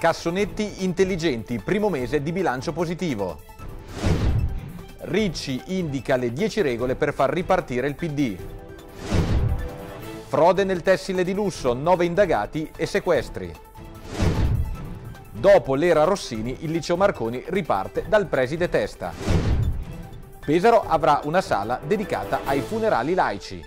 Cassonetti intelligenti, primo mese di bilancio positivo. Ricci indica le 10 regole per far ripartire il PD. Frode nel tessile di lusso, 9 indagati e sequestri. Dopo l'era Rossini, il liceo Marconi riparte dal preside testa. Pesaro avrà una sala dedicata ai funerali laici.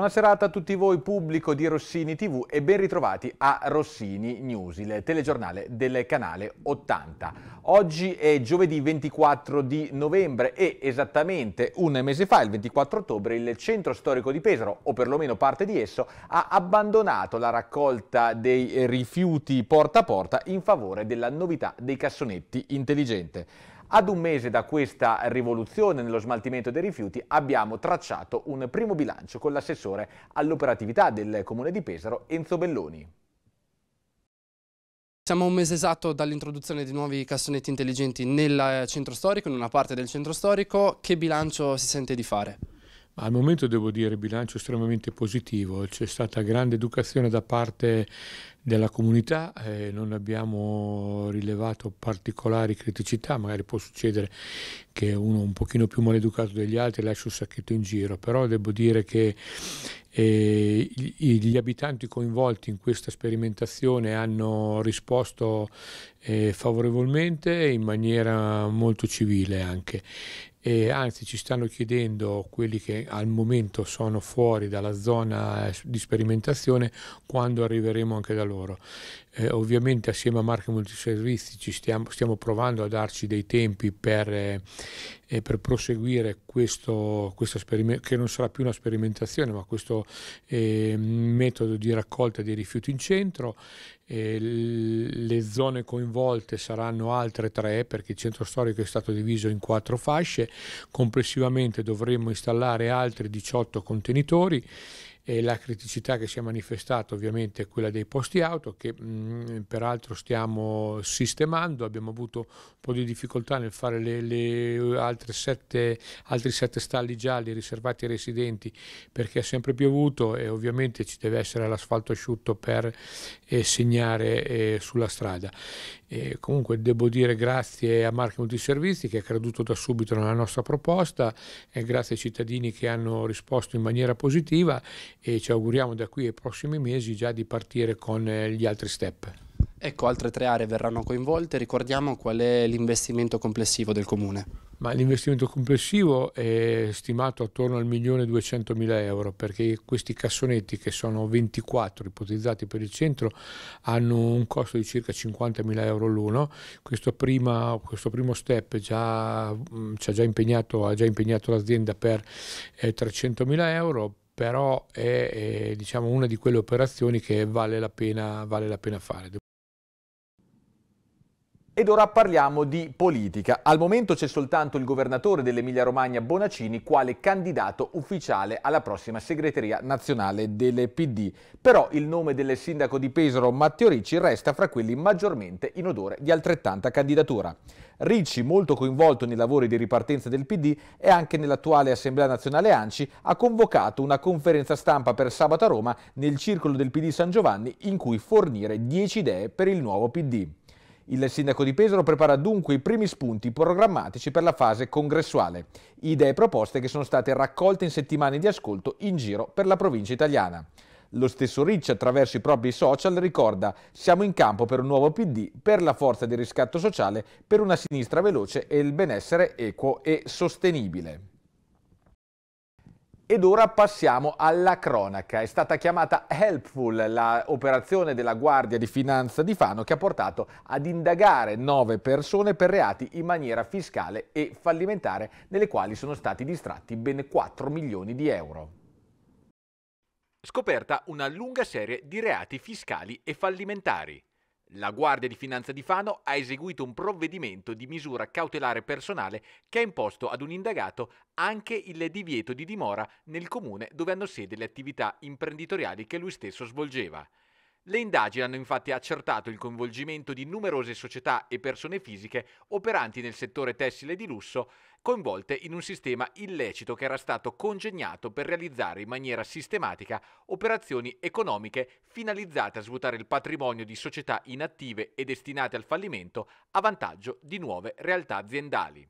Buona serata a tutti voi pubblico di Rossini TV e ben ritrovati a Rossini News, il telegiornale del canale 80. Oggi è giovedì 24 di novembre e esattamente un mese fa, il 24 ottobre, il centro storico di Pesaro, o perlomeno parte di esso, ha abbandonato la raccolta dei rifiuti porta a porta in favore della novità dei cassonetti intelligente. Ad un mese da questa rivoluzione nello smaltimento dei rifiuti abbiamo tracciato un primo bilancio con l'assessore all'operatività del Comune di Pesaro, Enzo Belloni. Siamo a un mese esatto dall'introduzione di nuovi cassonetti intelligenti nel eh, centro storico, in una parte del centro storico. Che bilancio si sente di fare? Al momento devo dire bilancio estremamente positivo, c'è stata grande educazione da parte della comunità eh, non abbiamo rilevato particolari criticità, magari può succedere che uno un pochino più maleducato degli altri lascia un sacchetto in giro, però devo dire che eh, gli abitanti coinvolti in questa sperimentazione hanno risposto eh, favorevolmente in maniera molto civile anche. E anzi ci stanno chiedendo quelli che al momento sono fuori dalla zona eh, di sperimentazione quando arriveremo anche dal loro. Eh, ovviamente assieme a Marche Multiservizi ci stiamo, stiamo, provando a darci dei tempi per, eh, eh per proseguire questo, questo esperimento, che non sarà più una sperimentazione, ma questo eh, metodo di raccolta dei rifiuti in centro. Eh, le zone coinvolte saranno altre tre perché il centro storico è stato diviso in quattro fasce. Complessivamente dovremo installare altri 18 contenitori e la criticità che si è manifestata ovviamente è quella dei posti auto che mh, mm, peraltro stiamo sistemando, abbiamo avuto un po' di difficoltà nel fare le, le altre sette, altri sette stalli gialli riservati ai residenti perché è sempre piovuto e ovviamente ci deve essere l'asfalto asciutto per eh, segnare eh, sulla strada. E comunque devo dire grazie a Marche Multiservizi che ha creduto da subito nella nostra proposta e grazie ai cittadini che hanno risposto in maniera positiva e ci auguriamo da qui ai prossimi mesi già di partire con eh, gli altri step. Ecco, altre tre aree verranno coinvolte, ricordiamo qual è l'investimento complessivo del Comune. Ma l'investimento complessivo è stimato attorno al 1.200.000 euro perché questi cassonetti che sono 24 ipotizzati per il centro hanno un costo di circa 50.000 euro l'uno. Questo, prima, questo primo step già, mm, già impegnato, ha già impegnato l'azienda per eh, 300.000 euro però è, è diciamo, una di quelle operazioni che vale la pena, vale la pena fare. Ed ora parliamo di politica. Al momento c'è soltanto il governatore dell'Emilia Romagna Bonaccini quale candidato ufficiale alla prossima segreteria nazionale delle PD. Però il nome del sindaco di Pesaro Matteo Ricci resta fra quelli maggiormente in odore di altrettanta candidatura. Ricci, molto coinvolto nei lavori di ripartenza del PD e anche nell'attuale Assemblea Nazionale ANCI, ha convocato una conferenza stampa per sabato a Roma nel circolo del PD San Giovanni in cui fornire 10 idee per il nuovo PD. Il sindaco di Pesaro prepara dunque i primi spunti programmatici per la fase congressuale, idee e proposte che sono state raccolte in settimane di ascolto in giro per la provincia italiana. Lo stesso Ricci attraverso i propri social ricorda siamo in campo per un nuovo PD, per la forza di riscatto sociale, per una sinistra veloce e il benessere equo e sostenibile. Ed ora passiamo alla cronaca. È stata chiamata Helpful l'operazione della Guardia di Finanza di Fano che ha portato ad indagare nove persone per reati in maniera fiscale e fallimentare, nelle quali sono stati distratti ben 4 milioni di euro. Scoperta una lunga serie di reati fiscali e fallimentari. La Guardia di Finanza di Fano ha eseguito un provvedimento di misura cautelare personale che ha imposto ad un indagato anche il divieto di dimora nel comune dove hanno sede le attività imprenditoriali che lui stesso svolgeva. Le indagini hanno infatti accertato il coinvolgimento di numerose società e persone fisiche operanti nel settore tessile di lusso, coinvolte in un sistema illecito che era stato congegnato per realizzare in maniera sistematica operazioni economiche finalizzate a svuotare il patrimonio di società inattive e destinate al fallimento a vantaggio di nuove realtà aziendali.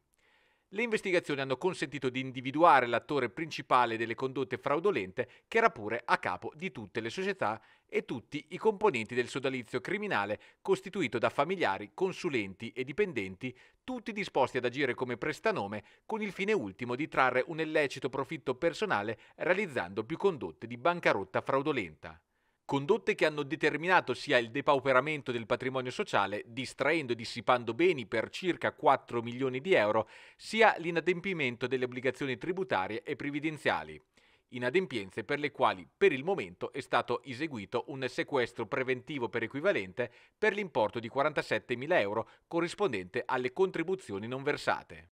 Le investigazioni hanno consentito di individuare l'attore principale delle condotte fraudolente che era pure a capo di tutte le società e tutti i componenti del sodalizio criminale costituito da familiari, consulenti e dipendenti, tutti disposti ad agire come prestanome con il fine ultimo di trarre un illecito profitto personale realizzando più condotte di bancarotta fraudolenta condotte che hanno determinato sia il depauperamento del patrimonio sociale, distraendo e dissipando beni per circa 4 milioni di euro, sia l'inadempimento delle obbligazioni tributarie e previdenziali inadempienze per le quali per il momento è stato eseguito un sequestro preventivo per equivalente per l'importo di 47.000 euro corrispondente alle contribuzioni non versate.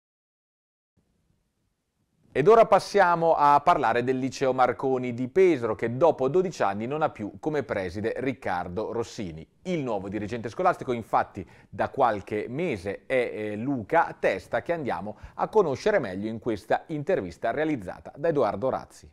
Ed ora passiamo a parlare del liceo Marconi di Pesaro che dopo 12 anni non ha più come preside Riccardo Rossini. Il nuovo dirigente scolastico infatti da qualche mese è eh, Luca Testa che andiamo a conoscere meglio in questa intervista realizzata da Edoardo Razzi.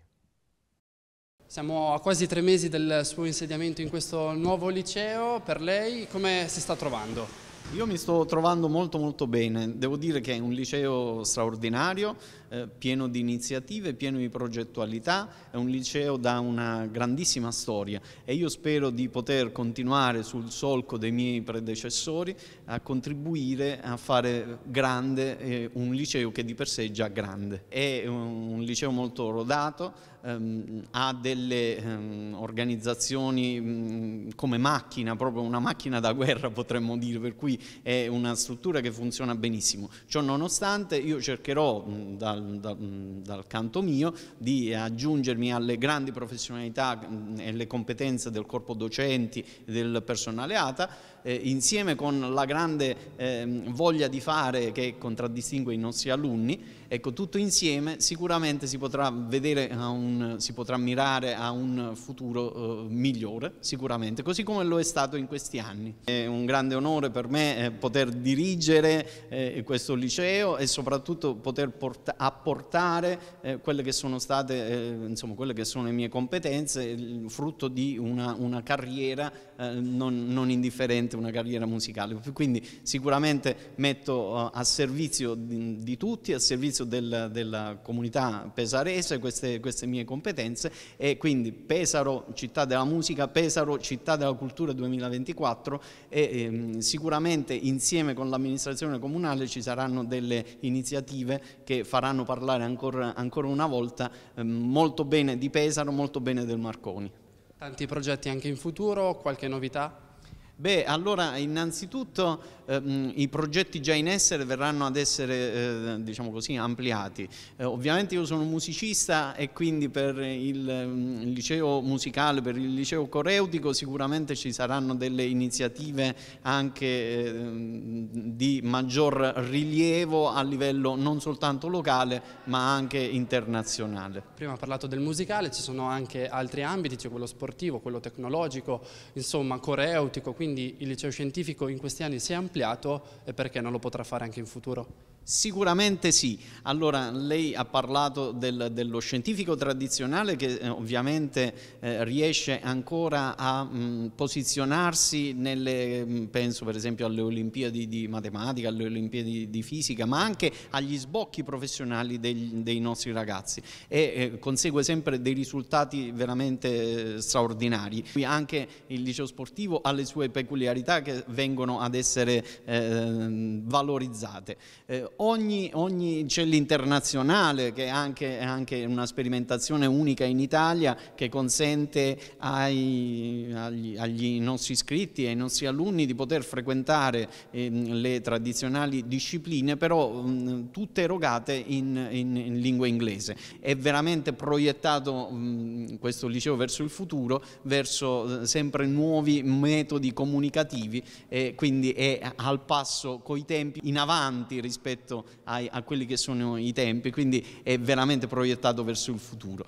Siamo a quasi tre mesi del suo insediamento in questo nuovo liceo, per lei come si sta trovando? Io mi sto trovando molto molto bene, devo dire che è un liceo straordinario, eh, pieno di iniziative, pieno di progettualità, è un liceo da una grandissima storia e io spero di poter continuare sul solco dei miei predecessori a contribuire a fare grande eh, un liceo che di per sé è già grande. È un liceo molto rodato, ehm, ha delle ehm, organizzazioni mh, mm, come macchina, proprio una macchina da guerra potremmo dire, per cui è una struttura che funziona benissimo. Ciò nonostante io cercherò mh, dal, dal, canto mio di aggiungermi alle grandi professionalità e alle competenze del corpo docenti, e del personale ATA, eh, insieme con la grande eh, voglia di fare che contraddistingue i nostri alunni, ecco, tutto insieme sicuramente si potrà, un, si potrà mirare a un futuro eh, migliore, sicuramente, così come lo è stato in questi anni. È un grande onore per me eh, poter dirigere eh, questo liceo e soprattutto poter apportare eh, quelle che sono state, insomma, quelle che sono le mie competenze, frutto di una, una carriera non, non indifferente sicuramente una carriera musicale, quindi sicuramente metto eh, a servizio di, di tutti, a servizio del, della comunità pesarese queste, queste, mie competenze e quindi Pesaro, città della musica, Pesaro, città della cultura 2024 e eh, sicuramente insieme con l'amministrazione comunale ci saranno delle iniziative che faranno parlare ancora, ancora una volta eh, molto bene di Pesaro, molto bene del Marconi. Tanti progetti anche in futuro, qualche novità? Beh, allora innanzitutto ehm, i progetti già in essere verranno ad essere, eh, diciamo così, ampliati. Eh, ovviamente io sono musicista e quindi per il, il, mm, liceo musicale, per il liceo coreutico sicuramente ci saranno delle iniziative anche ehm, di maggior rilievo a livello non soltanto locale ma anche internazionale. Prima ha parlato del musicale, ci sono anche altri ambiti, c'è cioè quello sportivo, quello tecnologico, insomma coreutico, quindi quindi il liceo scientifico in questi anni si è ampliato e perché non lo potrà fare anche in futuro? Sicuramente sì, allora lei ha parlato del, dello scientifico tradizionale che eh, ovviamente eh, riesce ancora a mh, mm, posizionarsi nelle, mh, mm, penso per esempio alle Olimpiadi di matematica, alle Olimpiadi di fisica, ma anche agli sbocchi professionali dei, dei nostri ragazzi e eh, consegue sempre dei risultati veramente eh, straordinari. Qui anche il liceo sportivo ha le sue peculiarità che vengono ad essere eh, valorizzate eh, ogni, ogni, c'è l'internazionale che è anche, è anche, una sperimentazione unica in Italia che consente ai, agli, agli, nostri iscritti e ai nostri alunni di poter frequentare eh, le tradizionali discipline però mh, tutte erogate in, in, in, lingua inglese. È veramente proiettato mh, questo liceo verso il futuro, verso eh, sempre nuovi metodi comunicativi e quindi è al passo coi tempi in avanti rispetto rispetto ai, a quelli che sono i tempi, quindi è veramente proiettato verso il futuro.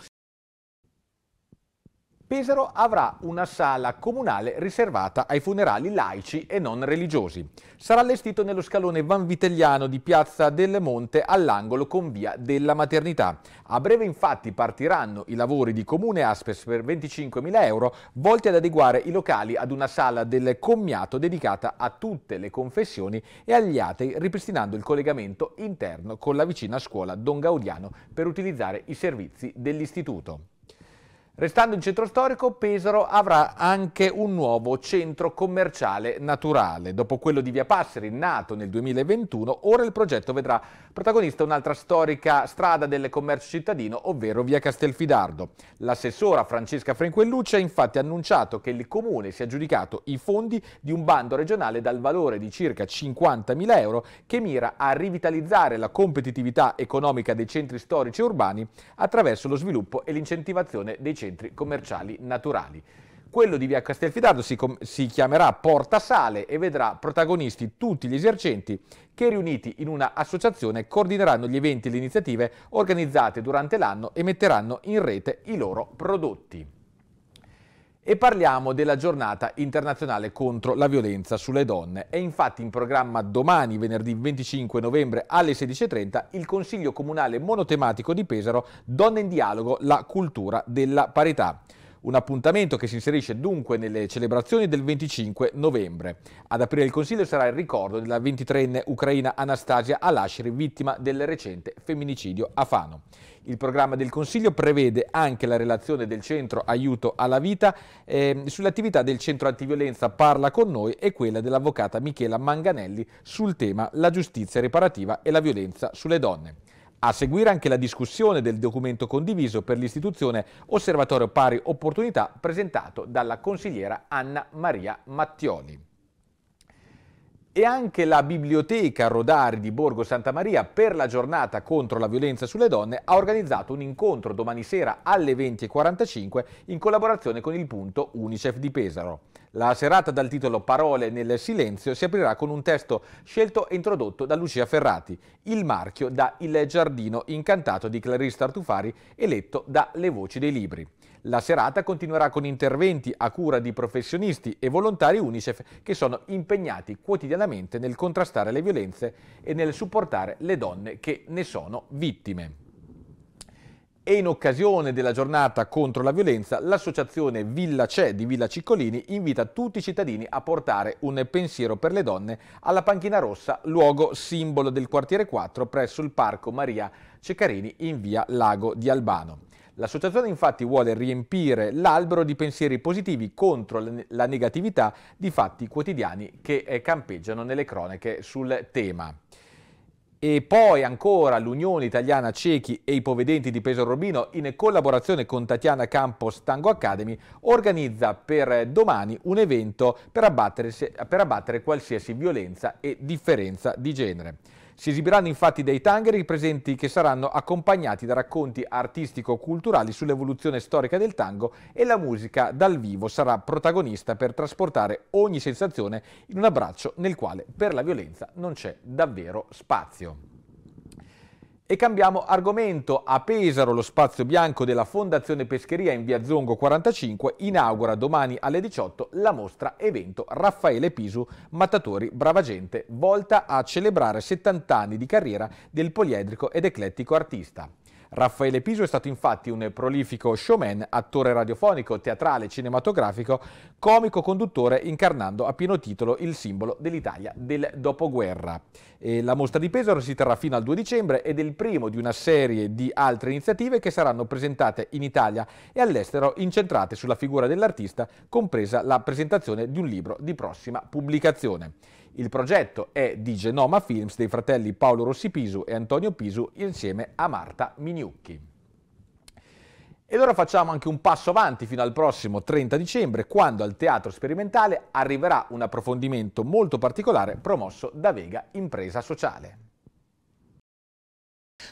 Pesaro avrà una sala comunale riservata ai funerali laici e non religiosi. Sarà allestito nello scalone vanvitelliano di Piazza del Monte all'angolo con Via della Maternità. A breve infatti partiranno i lavori di Comune Aspes per 25.000 euro volti ad adeguare i locali ad una sala del commiato dedicata a tutte le confessioni e agli atei ripristinando il collegamento interno con la vicina scuola Don Gaudiano per utilizzare i servizi dell'istituto. Restando in centro storico, Pesaro avrà anche un nuovo centro commerciale naturale. Dopo quello di Via Passeri, nato nel 2021, ora il progetto vedrà protagonista un'altra storica strada del commercio cittadino, ovvero Via Castelfidardo. L'assessora Francesca Frenquellucci ha infatti annunciato che il Comune si è aggiudicato i fondi di un bando regionale dal valore di circa 50.000 euro che mira a rivitalizzare la competitività economica dei centri storici e urbani attraverso lo sviluppo e l'incentivazione dei centri centri commerciali naturali. Quello di via Castelfidardo si, si, chiamerà Porta Sale e vedrà protagonisti tutti gli esercenti che riuniti in una associazione coordineranno gli eventi e le iniziative organizzate durante l'anno e metteranno in rete i loro prodotti. E parliamo della giornata internazionale contro la violenza sulle donne. È infatti in programma domani, venerdì 25 novembre alle 16.30, il Consiglio Comunale Monotematico di Pesaro Donne in Dialogo, la cultura della parità. Un appuntamento che si inserisce dunque nelle celebrazioni del 25 novembre. Ad aprire il Consiglio sarà il ricordo della 23enne ucraina Anastasia Alashri, vittima del recente femminicidio a Fano. Il programma del Consiglio prevede anche la relazione del Centro Aiuto alla Vita eh, sull'attività del Centro Antiviolenza Parla con noi e quella dell'avvocata Michela Manganelli sul tema la giustizia riparativa e la violenza sulle donne. A seguire anche la discussione del documento condiviso per l'istituzione Osservatorio Pari Opportunità presentato dalla consigliera Anna Maria Mattioli e anche la biblioteca Rodari di Borgo Santa Maria per la giornata contro la violenza sulle donne ha organizzato un incontro domani sera alle 20.45 in collaborazione con il punto Unicef di Pesaro. La serata dal titolo Parole nel silenzio si aprirà con un testo scelto e introdotto da Lucia Ferrati, il marchio da Il giardino incantato di Clarissa Tartufari e letto da Le voci dei libri. La serata continuerà con interventi a cura di professionisti e volontari UNICEF che sono impegnati quotidianamente nel contrastare le violenze e nel supportare le donne che ne sono vittime e in occasione della giornata contro la violenza l'associazione Villa C'è di Villa Ciccolini invita tutti i cittadini a portare un pensiero per le donne alla panchina rossa, luogo simbolo del quartiere 4 presso il parco Maria Ceccarini in via Lago di Albano. L'associazione infatti vuole riempire l'albero di pensieri positivi contro la negatività di fatti quotidiani che eh, campeggiano nelle cronache sul tema. E poi ancora l'Unione Italiana Ciechi e Ipovedenti di Peso Robino, in collaborazione con Tatiana Campos Tango Academy, organizza per domani un evento per, per abbattere qualsiasi violenza e differenza di genere. Si esibiranno infatti dei tangheri presenti che saranno accompagnati da racconti artistico-culturali sull'evoluzione storica del tango e la musica dal vivo sarà protagonista per trasportare ogni sensazione in un abbraccio nel quale per la violenza non c'è davvero spazio. E cambiamo argomento. A Pesaro lo spazio bianco della Fondazione Pescheria in via Zongo 45 inaugura domani alle 18 la mostra evento Raffaele Pisu Mattatori Brava Gente, volta a celebrare 70 anni di carriera del poliedrico ed eclettico artista. Raffaele Piso è stato infatti un prolifico showman, attore radiofonico, teatrale, cinematografico, comico conduttore incarnando a pieno titolo il simbolo dell'Italia del dopoguerra. E la mostra di Pesaro si terrà fino al 2 dicembre ed è il primo di una serie di altre iniziative che saranno presentate in Italia e all'estero incentrate sulla figura dell'artista, compresa la presentazione di un libro di prossima pubblicazione. Il progetto è di Genoma Films dei fratelli Paolo Rossi Pisu e Antonio Pisu insieme a Marta Miniucchi. Ed ora facciamo anche un passo avanti fino al prossimo 30 dicembre, quando al Teatro Sperimentale arriverà un approfondimento molto particolare promosso da Vega Impresa Sociale.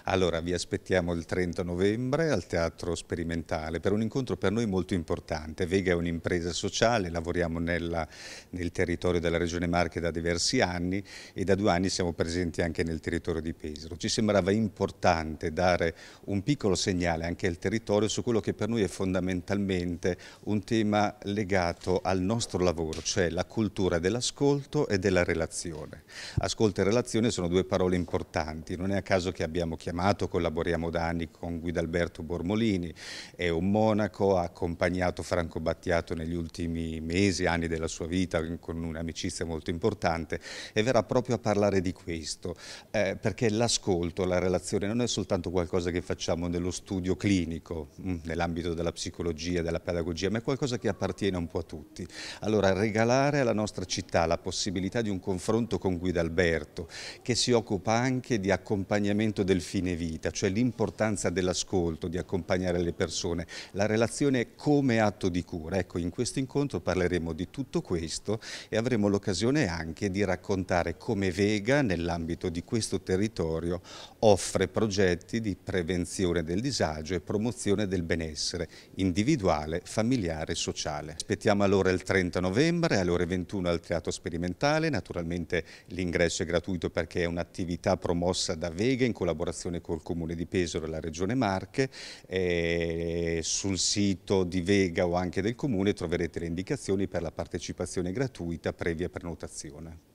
Allora, vi aspettiamo il 30 novembre al Teatro Sperimentale per un incontro per noi molto importante. Vega è un'impresa sociale, lavoriamo nella, nel territorio della Regione Marche da diversi anni e da due anni siamo presenti anche nel territorio di Pesaro. Ci sembrava importante dare un piccolo segnale anche al territorio su quello che per noi è fondamentalmente un tema legato al nostro lavoro, cioè la cultura dell'ascolto e della relazione. Ascolto e relazione sono due parole importanti, non è a caso che abbiamo abbiamo chiamato, collaboriamo da anni con Guidalberto Bormolini, è un monaco, ha accompagnato Franco Battiato negli ultimi mesi, anni della sua vita con un'amicizia molto importante e verrà proprio a parlare di questo, eh, perché l'ascolto, la relazione non è soltanto qualcosa che facciamo nello studio clinico, mm, nell'ambito della psicologia, della pedagogia, ma è qualcosa che appartiene un po' a tutti. Allora regalare alla nostra città la possibilità di un confronto con Guidalberto, che si occupa anche di accompagnamento del fine vita, cioè l'importanza dell'ascolto, di accompagnare le persone, la relazione come atto di cura. Ecco, in questo incontro parleremo di tutto questo e avremo l'occasione anche di raccontare come Vega, nell'ambito di questo territorio, offre progetti di prevenzione del disagio e promozione del benessere individuale, familiare e sociale. Aspettiamo allora il 30 novembre alle ore 21 al Teatro Sperimentale, naturalmente l'ingresso è gratuito perché è un'attività promossa da Vega in collaborazione collaborazione col Comune di Pesaro e la Regione Marche. Eh, sul sito di Vega o anche del Comune troverete le indicazioni per la partecipazione gratuita previa prenotazione.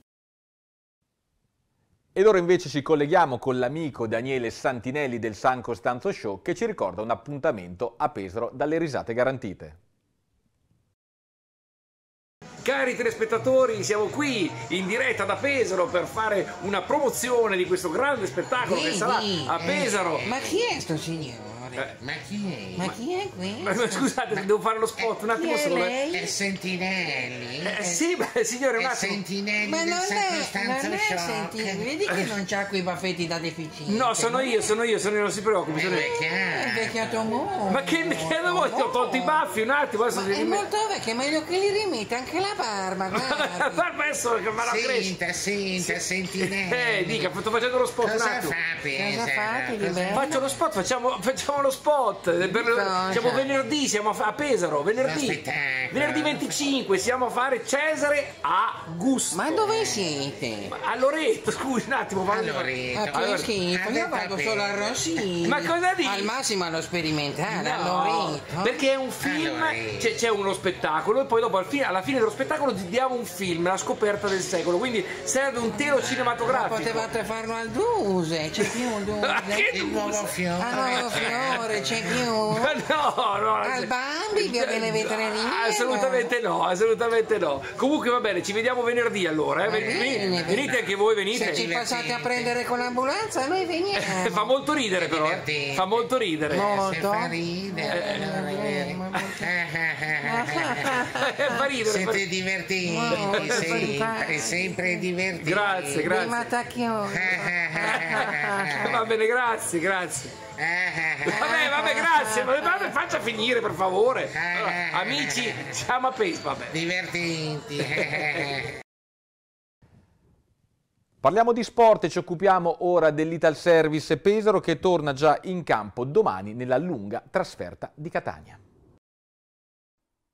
Ed ora invece ci colleghiamo con l'amico Daniele Santinelli del San Costanzo Show che ci ricorda un appuntamento a Pesaro dalle risate garantite. Cari telespettatori, siamo qui in diretta da Pesaro per fare una promozione di questo grande spettacolo Vedi, che sarà a eh, Pesaro. Eh, ma chi è sto signore? Eh. Ma chi è? Ma, chi è questo? Ma, scusate, ma... devo fare lo spot, un eh, attimo solo. Eh. È Sentinelli. Eh, eh, sì, beh, signore, eh, un attimo. Sentinelli ma non è, ma non è Sentinelli, vedi che non c'ha quei baffetti da deficiente. No, sono io, sono io, sono io, non si preoccupi. Sono io. È invecchiato molto. Ma che ne molto? Ti ho tolto i baffi un attimo. ma è molto vecchio, è meglio che li rimette anche la barba, la barba adesso che va a Senta, senta, Sentinelli. Eh, dica, sto facendo lo spot Cosa un attimo. Fa, pensa, Cosa fate Faccio lo spot, facciamo, facciamo lo spot. Ver siamo cioè. venerdì, siamo a Pesaro, venerdì. Eh, venerdì 25 siamo a fare Cesare a Gusto. Ma dove siete? A Loreto, scusi un attimo, ah, vado a Loreto. A allora, schifo, io vado solo a Rossini. Ma cosa dici? Al massimo allo sperimentare, eh, no, a Perché è un film, c'è uno spettacolo e poi dopo alla fine dello spettacolo ti diamo un film, la scoperta del secolo. Quindi serve un telo ah, cinematografico. Ma potevate farlo al Duse, c'è più un ah, Duse. che Duse? A nuovo fiore. amore, c'è più? no, no. Al Bambi viene le veterinarie? Assolutamente no, assolutamente no. Comunque va bene, ci vediamo venerdì allora. Eh. Venite, bene, venite anche voi, venite. Se ci passate a prendere con l'ambulanza, noi veniamo. Fa molto ridere però. Eh. Fa molto ridere. Molto. Eh, eh, fa ridere. Fa ridere. Siete divertenti, no, sempre, sempre divertenti. Grazie, grazie. Va bene, grazie, grazie. Vabbè, vabbè, grazie. Vabbè, faccia finire, per favore. Allora, eh. amici, siamo a Pace, vabbè. Divertenti. Parliamo di sport e ci occupiamo ora dell'Ital Service Pesaro che torna già in campo domani nella lunga trasferta di Catania.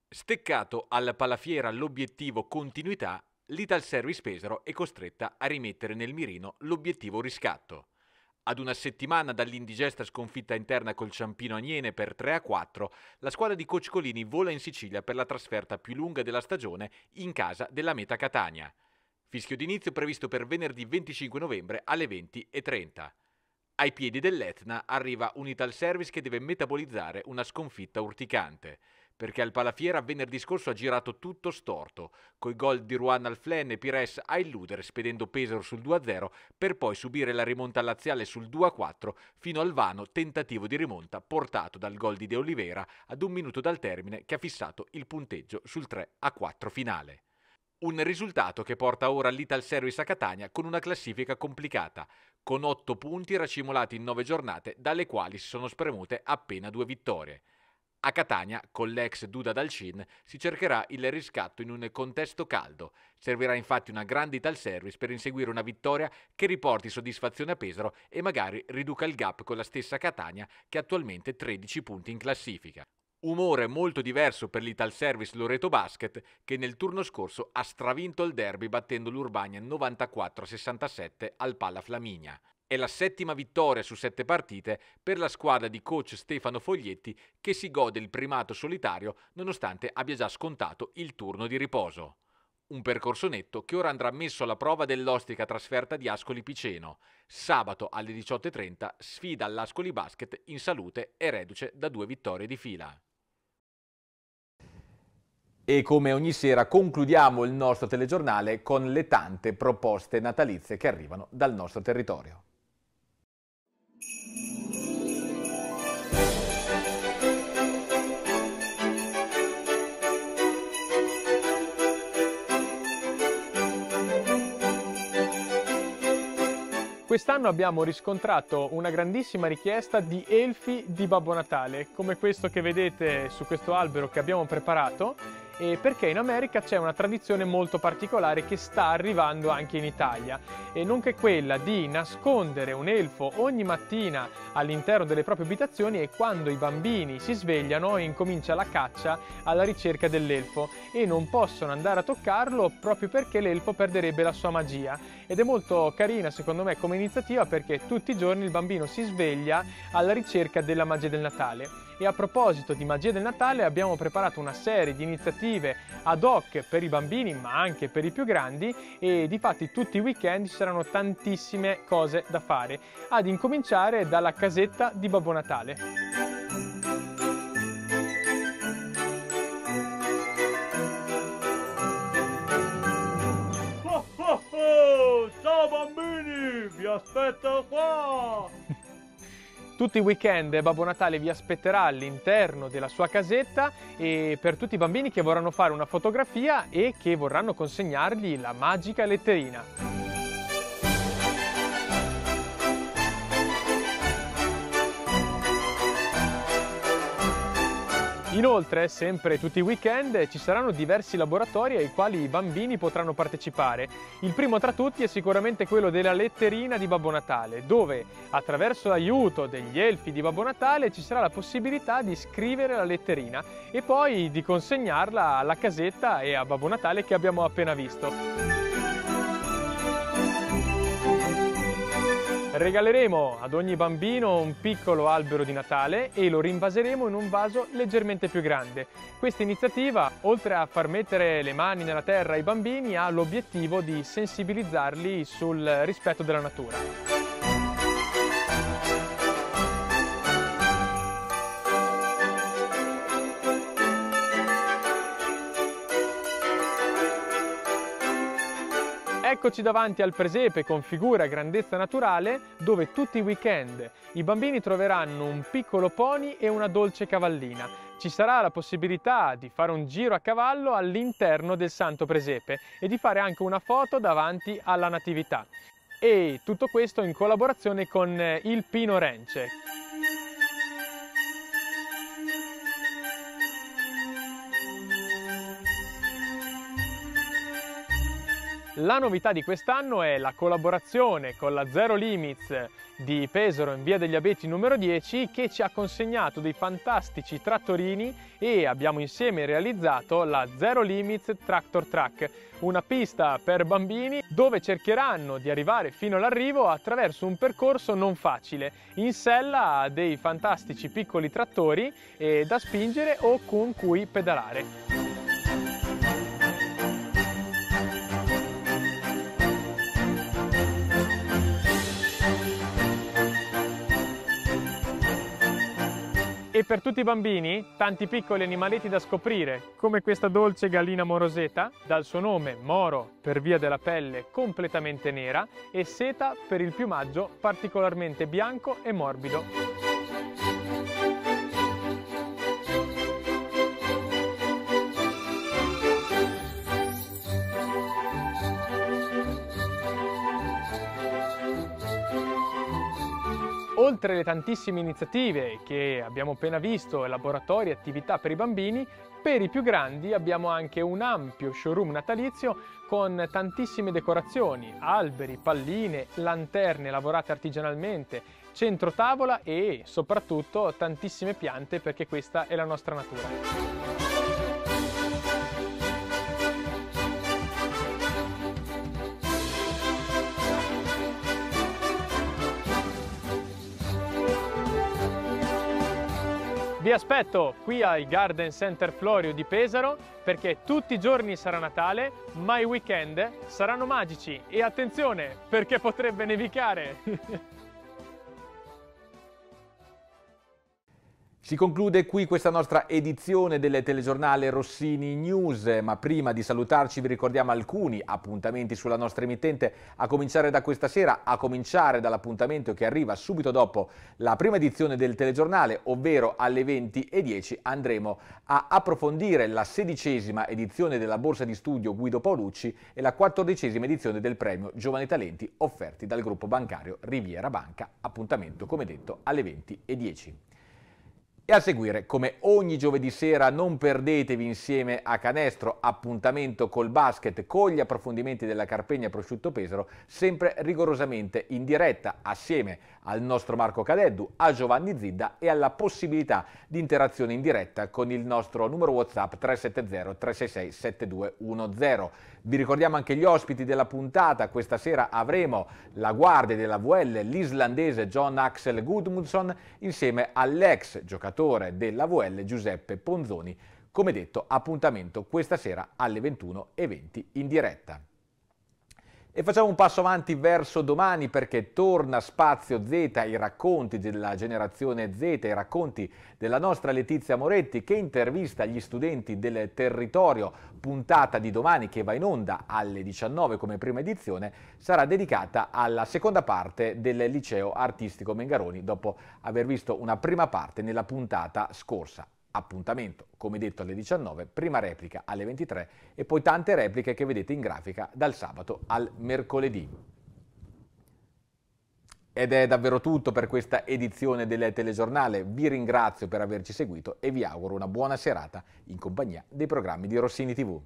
Steccato alla palafiera l'obiettivo continuità, l'Ital Service Pesaro è costretta a rimettere nel mirino l'obiettivo riscatto. Ad una settimana dall'indigesta sconfitta interna col Ciampino Aniene per 3 4, la squadra di Coccolini vola in Sicilia per la trasferta più lunga della stagione in casa della Meta Catania. Fischio d'inizio previsto per venerdì 25 novembre alle 20.30. Ai piedi dell'Etna arriva un Ital Service che deve metabolizzare una sconfitta urticante perché al Palafiera venerdì scorso ha girato tutto storto, coi gol di Ruan al Flen e Pires a illudere spedendo Pesaro sul 2-0 per poi subire la rimonta laziale sul 2-4 fino al vano tentativo di rimonta portato dal gol di De Oliveira ad un minuto dal termine che ha fissato il punteggio sul 3-4 finale. Un risultato che porta ora l'Ital Service a Catania con una classifica complicata, con otto punti racimolati in nove giornate, dalle quali si sono spremute appena due vittorie. A Catania, con l'ex Duda Dalcin, si cercherà il riscatto in un contesto caldo. Servirà infatti una grande Ital Service per inseguire una vittoria che riporti soddisfazione a Pesaro e magari riduca il gap con la stessa Catania che attualmente 13 punti in classifica. Umore molto diverso per l'Ital Service Loreto Basket che nel turno scorso ha stravinto il derby battendo l'Urbania 94-67 al Palla Flaminia. È la settima vittoria su sette partite per la squadra di coach Stefano Foglietti che si gode il primato solitario nonostante abbia già scontato il turno di riposo. Un percorso netto che ora andrà messo alla prova dell'ostica trasferta di Ascoli Piceno. Sabato alle 18.30 sfida l'Ascoli Basket in salute e reduce da due vittorie di fila. E come ogni sera concludiamo il nostro telegiornale con le tante proposte natalizie che arrivano dal nostro territorio. Quest'anno abbiamo riscontrato una grandissima richiesta di elfi di Babbo Natale, come questo che vedete su questo albero che abbiamo preparato eh, perché in America c'è una tradizione molto particolare che sta arrivando anche in Italia, eh, nonché quella di nascondere un elfo ogni mattina all'interno delle proprie abitazioni e quando i bambini si svegliano incomincia la caccia alla ricerca dell'elfo e non possono andare a toccarlo proprio perché l'elfo perderebbe la sua magia ed è molto carina secondo me come iniziativa perché tutti i giorni il bambino si sveglia alla ricerca della magia del Natale e a proposito di magia del Natale abbiamo preparato una serie di iniziative ad hoc per i bambini ma anche per i più grandi e di fatti tutti i weekend ci saranno tantissime cose da fare, ad incominciare dalla casetta di Babbo Natale. Ciao bambini, aspetta qua! Tutti i weekend Babbo Natale vi aspetterà all'interno della sua casetta e per tutti i bambini che vorranno fare una fotografia e che vorranno consegnargli la magica letterina. Inoltre, sempre tutti i weekend, ci saranno diversi laboratori ai quali i bambini potranno partecipare. Il primo tra tutti è sicuramente quello della letterina di Babbo Natale, dove attraverso l'aiuto degli elfi di Babbo Natale ci sarà la possibilità di scrivere la letterina e poi di consegnarla alla casetta e a Babbo Natale che abbiamo appena visto. Regaleremo ad ogni bambino un piccolo albero di Natale e lo rinvaseremo in un vaso leggermente più grande. Questa iniziativa, oltre a far mettere le mani nella terra ai bambini, ha l'obiettivo di sensibilizzarli sul rispetto della natura. Eccoci davanti al presepe con figura grandezza naturale dove tutti i weekend i bambini troveranno un piccolo pony e una dolce cavallina. Ci sarà la possibilità di fare un giro a cavallo all'interno del santo presepe e di fare anche una foto davanti alla natività. E tutto questo in collaborazione con eh, il Pino Rence. La novità di quest'anno è la collaborazione con la Zero Limits di Pesaro in via degli Abeti numero 10 che ci ha consegnato dei fantastici trattorini e abbiamo insieme realizzato la Zero Limits Tractor Track, una pista per bambini dove cercheranno di arrivare fino all'arrivo attraverso un percorso non facile, in sella a dei fantastici piccoli trattori da spingere o con cui pedalare. E per tutti i bambini, tanti piccoli animaletti da scoprire, come questa dolce gallina moroseta, dal suo nome moro per via della pelle completamente nera e seta per il piumaggio particolarmente bianco e morbido. Oltre alle tantissime iniziative che abbiamo appena visto, laboratori e attività per i bambini, per i più grandi abbiamo anche un ampio showroom natalizio con tantissime decorazioni, alberi, palline, lanterne lavorate artigianalmente, centro tavola e soprattutto tantissime piante perché questa è la nostra natura. Vi aspetto qui al Garden Center Florio di Pesaro perché tutti i giorni sarà Natale, ma i weekend saranno magici e attenzione perché potrebbe nevicare! Si conclude qui questa nostra edizione del telegiornale Rossini News, ma prima di salutarci vi ricordiamo alcuni appuntamenti sulla nostra emittente, a cominciare da questa sera, a cominciare dall'appuntamento che arriva subito dopo la prima edizione del telegiornale, ovvero alle 20.10 andremo a approfondire la sedicesima edizione della borsa di studio Guido Paolucci e la quattordicesima edizione del premio Giovani Talenti offerti dal gruppo bancario Riviera Banca, appuntamento come detto alle 20.10. E a seguire, come ogni giovedì sera, non perdetevi insieme a Canestro, appuntamento col basket, con gli approfondimenti della Carpegna Prosciutto Pesaro, sempre rigorosamente in diretta assieme al nostro Marco Cadeddu, a Giovanni Zidda e alla possibilità di interazione in diretta con il nostro numero WhatsApp 370 366 7210. Vi ricordiamo anche gli ospiti della puntata, questa sera avremo la guardia della VL, l'islandese John Axel Gudmundsson, insieme all'ex giocatore della VL Giuseppe Ponzoni. Come detto, appuntamento questa sera alle 21.20 in diretta. E facciamo un passo avanti verso domani perché torna Spazio Z, i racconti della generazione Z, i racconti della nostra Letizia Moretti che intervista gli studenti del territorio. Puntata di domani che va in onda alle 19 come prima edizione sarà dedicata alla seconda parte del liceo artistico Mengaroni dopo aver visto una prima parte nella puntata scorsa appuntamento, come detto, alle 19, prima replica alle 23 e poi tante repliche che vedete in grafica dal sabato al mercoledì. Ed è davvero tutto per questa edizione del telegiornale. Vi ringrazio per averci seguito e vi auguro una buona serata in compagnia dei programmi di Rossini TV.